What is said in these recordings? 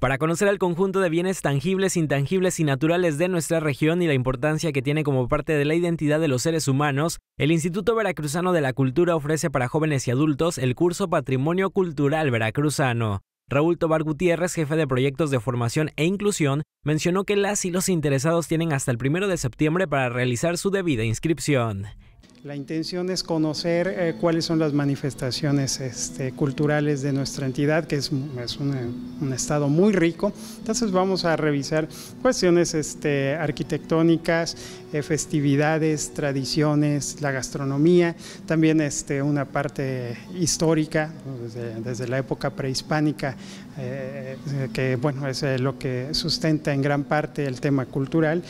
Para conocer el conjunto de bienes tangibles, intangibles y naturales de nuestra región y la importancia que tiene como parte de la identidad de los seres humanos, el Instituto Veracruzano de la Cultura ofrece para jóvenes y adultos el curso Patrimonio Cultural Veracruzano. Raúl Tobar Gutiérrez, jefe de proyectos de formación e inclusión, mencionó que las y los interesados tienen hasta el primero de septiembre para realizar su debida inscripción. La intención es conocer eh, cuáles son las manifestaciones este, culturales de nuestra entidad, que es, un, estado muy rico. Entonces vamos a revisar cuestiones este, arquitectónicas, eh, festividades, tradiciones, la gastronomía, también este, una parte histórica, desde, la época prehispánica, eh, que bueno, es lo que sustenta en gran parte el tema cultural.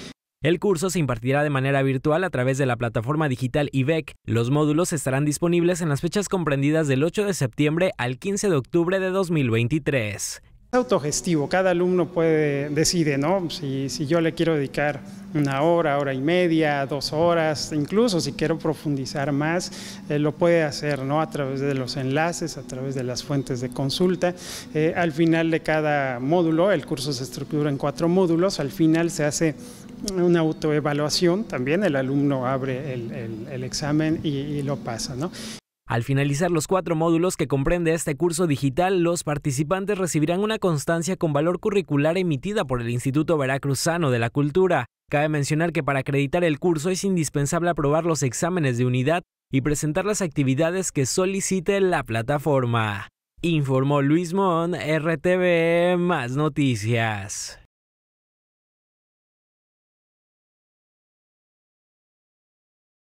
El curso se impartirá de manera virtual a través de la plataforma digital IBEC. Los módulos estarán disponibles en las fechas comprendidas del 8 de septiembre al 15 de octubre de 2023 autogestivo, cada alumno puede, decide, ¿no? Si, yo le quiero dedicar una hora, hora y media, dos horas, incluso si quiero profundizar más, eh, lo puede hacer, ¿no? A través de los enlaces, a través de las fuentes de consulta. Eh, al final de cada módulo, el curso se estructura en cuatro módulos, al final se hace una autoevaluación, también el alumno abre el, examen y, y, lo pasa, ¿no? Al finalizar los cuatro módulos que comprende este curso digital, los participantes recibirán una constancia con valor curricular emitida por el Instituto Veracruzano de la Cultura. Cabe mencionar que para acreditar el curso es indispensable aprobar los exámenes de unidad y presentar las actividades que solicite la plataforma. Informó Luis Mon, RTV Más Noticias.